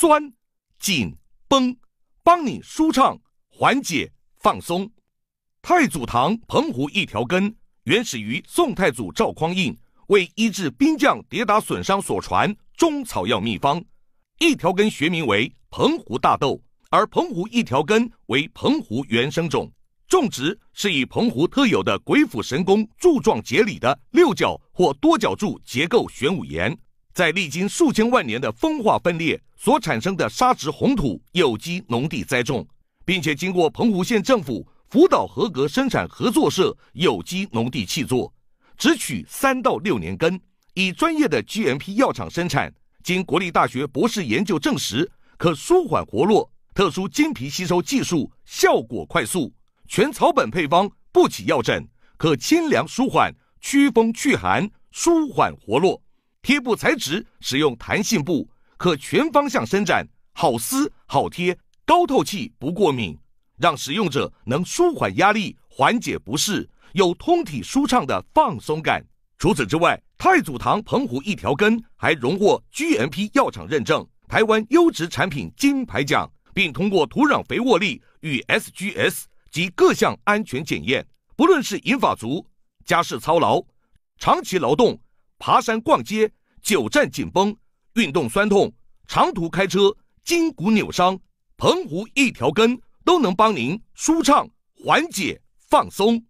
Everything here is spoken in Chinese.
酸、紧、绷，帮你舒畅、缓解、放松。太祖堂澎湖一条根，原始于宋太祖赵匡胤为医治兵将跌打损伤所传中草药秘方。一条根学名为澎湖大豆，而澎湖一条根为澎湖原生种。种植是以澎湖特有的鬼斧神工柱状节理的六角或多角柱结构玄武岩，在历经数千万年的风化分裂。所产生的沙质红土有机农地栽种，并且经过澎湖县政府辅导合格生产合作社有机农地弃作，只取三到六年根，以专业的 GMP 药厂生产，经国立大学博士研究证实，可舒缓活络，特殊精皮吸收技术，效果快速，全草本配方不起药疹，可清凉舒缓，驱风祛寒，舒缓活络，贴布材质使用弹性布。可全方向伸展，好撕好贴，高透气不过敏，让使用者能舒缓压力，缓解不适，有通体舒畅的放松感。除此之外，太祖堂澎湖一条根还荣获 GMP 药厂认证、台湾优质产品金牌奖，并通过土壤肥沃力与 SGS 及各项安全检验。不论是银发族、家事操劳、长期劳动、爬山逛街、久站紧绷。运动酸痛、长途开车、筋骨扭伤、澎湖一条根，都能帮您舒畅、缓解、放松。